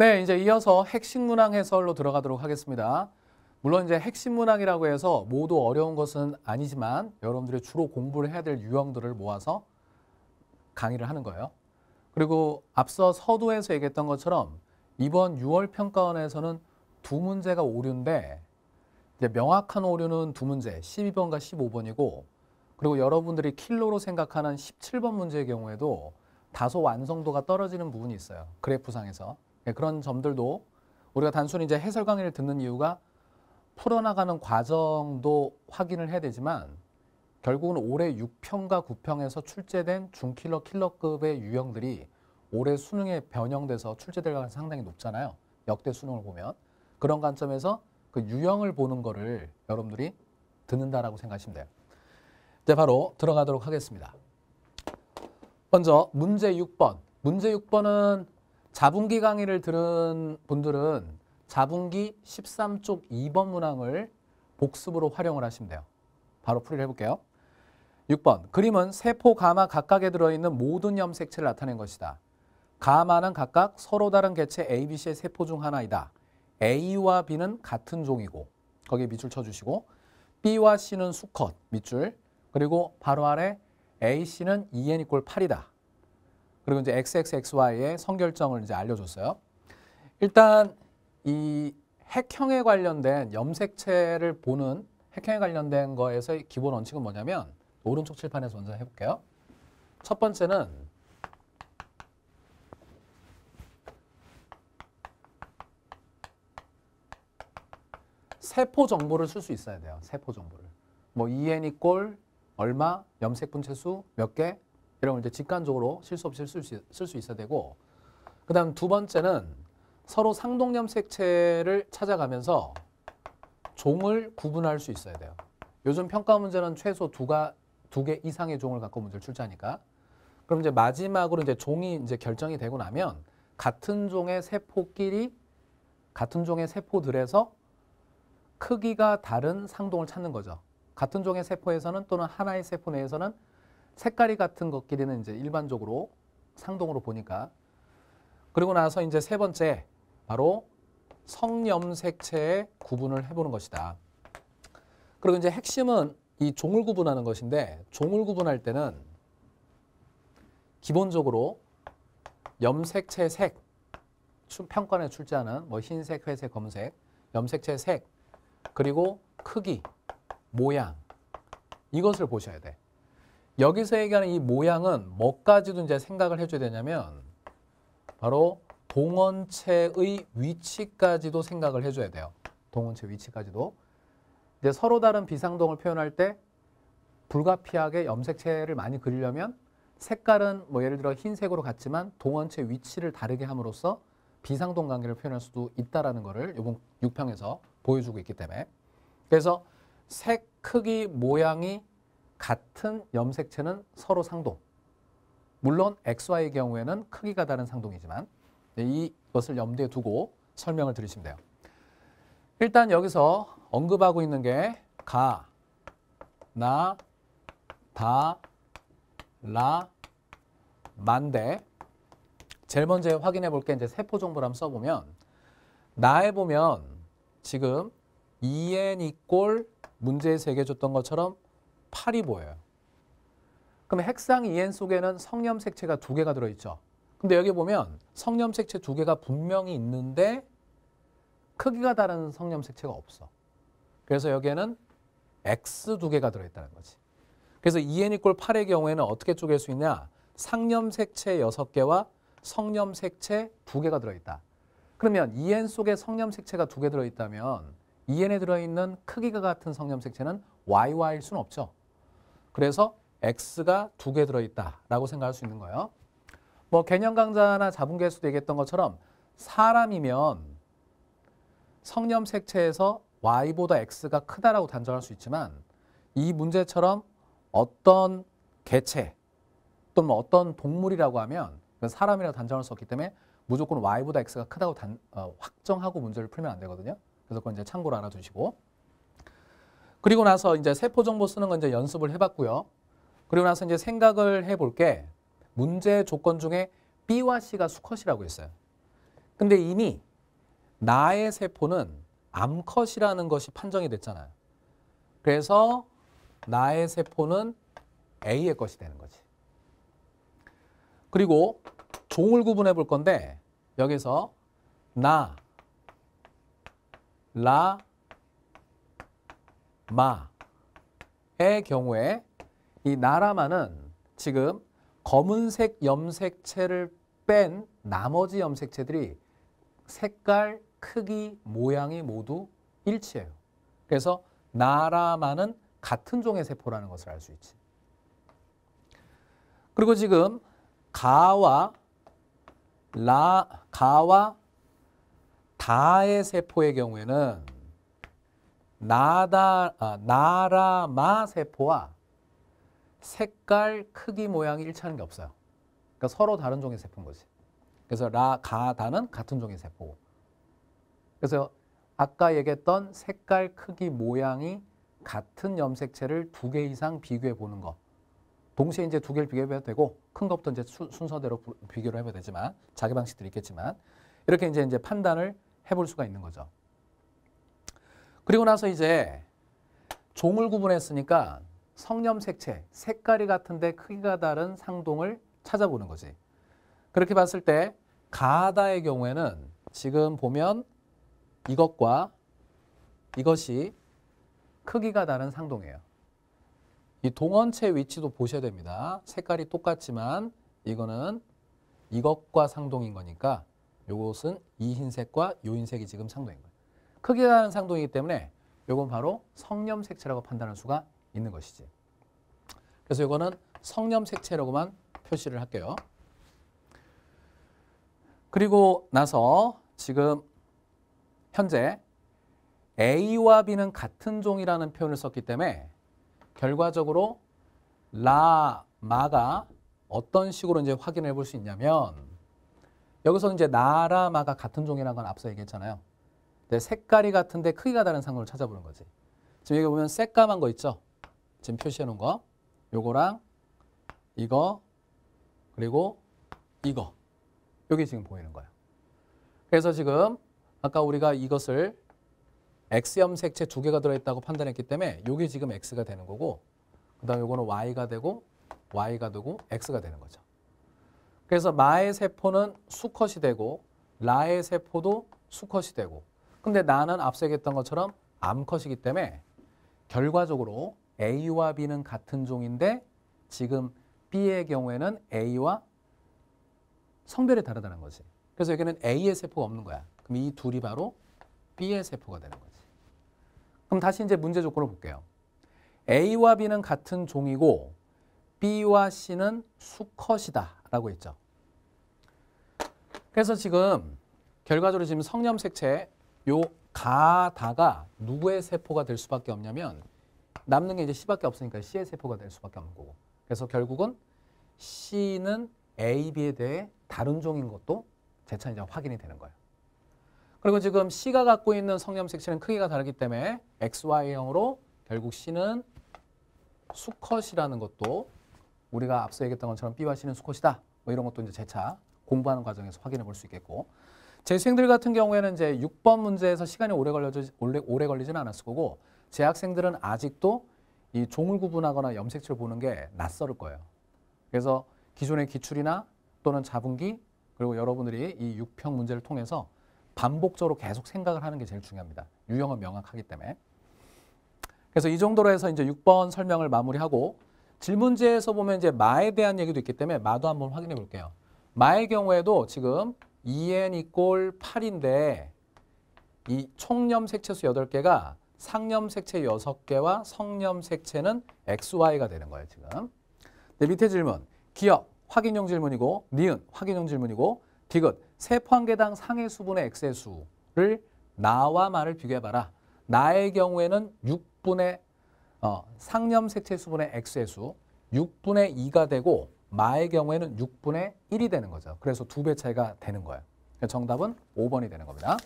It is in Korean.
네, 이제 이어서 핵심 문항 해설로 들어가도록 하겠습니다. 물론 이제 핵심 문항이라고 해서 모두 어려운 것은 아니지만 여러분들이 주로 공부를 해야 될 유형들을 모아서 강의를 하는 거예요. 그리고 앞서 서두에서 얘기했던 것처럼 이번 6월 평가원에서는 두 문제가 오류인데 명확한 오류는 두 문제, 12번과 15번이고 그리고 여러분들이 킬로로 생각하는 17번 문제의 경우에도 다소 완성도가 떨어지는 부분이 있어요. 그래프상에서. 예, 그런 점들도 우리가 단순히 이제 해설 강의를 듣는 이유가 풀어나가는 과정도 확인을 해야 되지만 결국은 올해 6평과 9평에서 출제된 중킬러 킬러급의 유형들이 올해 수능에 변형돼서 출제될 가능성이 상당히 높잖아요. 역대 수능을 보면. 그런 관점에서 그 유형을 보는 거를 여러분들이 듣는다라고 생각하시면 돼요. 이제 바로 들어가도록 하겠습니다. 먼저 문제 6번. 문제 6번은 자분기 강의를 들은 분들은 자분기 13쪽 2번 문항을 복습으로 활용을 하시면 돼요. 바로 풀이를 해볼게요. 6번 그림은 세포 가마 각각에 들어있는 모든 염색체를 나타낸 것이다. 가마는 각각 서로 다른 개체 A, B, C의 세포 중 하나이다. A와 B는 같은 종이고 거기에 밑줄 쳐주시고 B와 C는 수컷 밑줄 그리고 바로 아래 A, C는 e n 이꼴 8이다. 그리고 이제 XXXY의 성결정을 이제 알려줬어요. 일단 이 핵형에 관련된 염색체를 보는 핵형에 관련된 거에서의 기본 원칙은 뭐냐면 오른쪽 칠판에서 먼저 해볼게요. 첫 번째는 세포 정보를 쓸 수 있어야 돼요. 세포 정보를. 뭐 EN 이꼴 얼마, 염색 분체 수 몇 개, 여러분 이제 직관적으로 실수 없이 쓸 수 있어야 되고 그다음 두 번째는 서로 상동염 색채를 찾아가면서 종을 구분할 수 있어야 돼요. 요즘 평가 문제는 최소 두가 두 개 이상의 종을 갖고 문제를 출제하니까 그럼 이제 마지막으로 이제 종이 이제 결정이 되고 나면 같은 종의 세포끼리 같은 종의 세포들에서 크기가 다른 상동을 찾는 거죠. 같은 종의 세포에서는 또는 하나의 세포 내에서는 색깔이 같은 것끼리는 이제 일반적으로 상동으로 보니까 그리고 나서 이제 세 번째 바로 성염색체의 구분을 해보는 것이다. 그리고 이제 핵심은 이 종을 구분하는 것인데 종을 구분할 때는 기본적으로 염색체 색, 평가에 출제하는 뭐 흰색, 회색, 검은색, 염색체 색, 그리고 크기, 모양 이것을 보셔야 돼. 여기서 얘기하는 이 모양은 뭐까지도 이제 생각을 해줘야 되냐면 바로 동원체의 위치까지도 생각을 해줘야 돼요. 동원체 위치까지도. 이제 서로 다른 비상동을 표현할 때 불가피하게 염색체를 많이 그리려면 색깔은 뭐 예를 들어 흰색으로 같지만 동원체 위치를 다르게 함으로써 비상동 관계를 표현할 수도 있다라는 것을 이번 6평에서 보여주고 있기 때문에 그래서 색, 크기, 모양이 같은 염색체는 서로 상동. 물론 XY의 경우에는 크기가 다른 상동이지만 네, 이것을 염두에 두고 설명을 들으시면 돼요. 일단 여기서 언급하고 있는 게 가, 나, 다, 라, 만데 제일 먼저 확인해 볼게 이제 세포 정보를 한번 써보면 나에 보면 지금 en 이꼴 문제에서 얘기해 줬던 것처럼 8이 보여요. 그럼 핵상 이엔 속에는 성염 색채가 두 개가 들어있죠. 근데 여기 보면 성염 색채 두 개가 분명히 있는데 크기가 다른 성염 색채가 없어. 그래서 여기에는 X 두 개가 들어있다는 거지. 그래서 2n 이꼴 8의 경우에는 어떻게 쪼갤 수 있냐. 상염 색채 6개와 성염 색채 2개가 들어있다. 그러면 2n 속에 성염 색채가 2개 들어있다면 2n에 들어있는 크기가 같은 성염 색채는 YY일 수는 없죠. 그래서 x가 두 개 들어있다라고 생각할 수 있는 거예요. 뭐 개념 강좌나 자본계수도 얘기했던 것처럼 사람이면 성염 색채에서 y보다 x가 크다라고 단정할 수 있지만 이 문제처럼 어떤 개체 또는 어떤 동물이라고 하면 사람이라고 단정할 수 없기 때문에 무조건 y보다 x가 크다고 단, 어, 확정하고 문제를 풀면 안 되거든요. 그래서 그건 이제 참고로 알아두시고 그리고 나서 이제 세포 정보 쓰는 건 이제 연습을 해봤고요. 그리고 나서 이제 생각을 해볼 게 문제 조건 중에 B와 C가 수컷이라고 했어요. 근데 이미 나의 세포는 암컷이라는 것이 판정이 됐잖아요. 그래서 나의 세포는 A의 것이 되는 거지. 그리고 종을 구분해 볼 건데 여기서 나, 라, 마의 경우에 이 나라마는 지금 검은색 염색체를 뺀 나머지 염색체들이 색깔, 크기, 모양이 모두 일치해요. 그래서 나라마는 같은 종의 세포라는 것을 알 수 있지. 그리고 지금 가와 라 가와 다의 세포의 경우에는 나다, 아, 나라마 세포와 색깔, 크기, 모양이 일치하는 게 없어요. 그러니까 서로 다른 종의 세포인 거지. 그래서 라, 가, 다는 같은 종의 세포고. 그래서 아까 얘기했던 색깔, 크기, 모양이 같은 염색체를 두 개 이상 비교해 보는 거. 동시에 이제 두 개를 비교해도 되고 큰 것부터 이제 순서대로 비교를 해봐야 되지만 자기 방식들이 있겠지만 이렇게 이제 이제 판단을 해볼 수가 있는 거죠. 그리고 나서 이제 종을 구분했으니까 성염 색채, 색깔이 같은데 크기가 다른 상동을 찾아보는 거지. 그렇게 봤을 때 가다의 경우에는 지금 보면 이것과 이것이 크기가 다른 상동이에요. 이 동원체 위치도 보셔야 됩니다. 색깔이 똑같지만 이거는 이것과 상동인 거니까 이것은 이 흰색과 요 흰색이 지금 상동인 거예요. 크게 가는 상동이기 때문에 이건 바로 성염색체라고 판단할 수가 있는 것이지. 그래서 이거는 성염색체라고만 표시를 할게요. 그리고 나서 지금 현재 A와 B는 같은 종이라는 표현을 썼기 때문에 결과적으로 라, 마가 어떤 식으로 이제 확인해 볼 수 있냐면 여기서 이제 나라, 마가 같은 종이라는 건 앞서 얘기했잖아요. 근데 네, 색깔이 같은데 크기가 다른 상호을 찾아보는 거지. 지금 여기 보면 새까만 거 있죠? 지금 표시해 놓은 거. 요거랑 이거 그리고 이거. 여기 지금 보이는 거예 그래서 지금 아까 우리가 이것을 X염 색채 두 개가 들어있다고 판단했기 때문에 이게 지금 X가 되는 거고 그 다음에 거는 Y가 되고 Y가 되고 X가 되는 거죠. 그래서 마의 세포는 수컷이 되고 라의 세포도 수컷이 되고 근데 나는 앞서 얘기했던 것처럼 암컷이기 때문에 결과적으로 A와 B는 같은 종인데 지금 B의 경우에는 A와 성별이 다르다는 거지. 그래서 여기는 A의 세포가 없는 거야. 그럼 이 둘이 바로 B의 세포가 되는 거지. 그럼 다시 이제 문제 조건을 볼게요. A와 B는 같은 종이고 B와 C는 수컷이다 라고 했죠. 그래서 지금 결과적으로 지금 성염색체 요 가다가 누구의 세포가 될 수밖에 없냐면 남는 게 이제 C밖에 없으니까 C의 세포가 될 수밖에 없는 거고. 그래서 결국은 C는 A, B에 대해 다른 종인 것도 재차 이제 확인이 되는 거예요. 그리고 지금 C가 갖고 있는 성염색체는 크기가 다르기 때문에 XY형으로 결국 C는 수컷이라는 것도 우리가 앞서 얘기했던 것처럼 B와 C는 수컷이다. 뭐 이런 것도 이제 재차 공부하는 과정에서 확인해 볼 수 있겠고 재수생들 같은 경우에는 이제 6번 문제에서 시간이 오래 걸리지 오래, 오래 걸리진 않았을 거고 재학생들은 아직도 이 종을 구분하거나 염색체를 보는 게 낯설을 거예요. 그래서 기존의 기출이나 또는 자분기 그리고 여러분들이 이6평 문제를 통해서 반복적으로 계속 생각을 하는 게 제일 중요합니다. 유형은 명확하기 때문에. 그래서 이 정도로 해서 이제 6번 설명을 마무리하고 질문제에서 보면 이제 마에 대한 얘기도 있기 때문에 마도 한번 확인해 볼게요. 마의 경우에도 지금 2n 이꼴 8인데 이 총염 색채수 8개가 상염 색채 6개와 성염 색채는 XY가 되는 거예요, 지금. 네, 밑에 질문. 기억, 확인용 질문이고, 니은, 확인용 질문이고, 디귿, 세포 한 개당 상해 수분의 X의 수를 나와 말을 비교해봐라. 나의 경우에는 6분의 어, 상염 색채 수분의 X의 수 6분의 2가 되고 마의 경우에는 6분의 1이 되는 거죠. 그래서 두 배 차이가 되는 거예요. 정답은 5번이 되는 겁니다.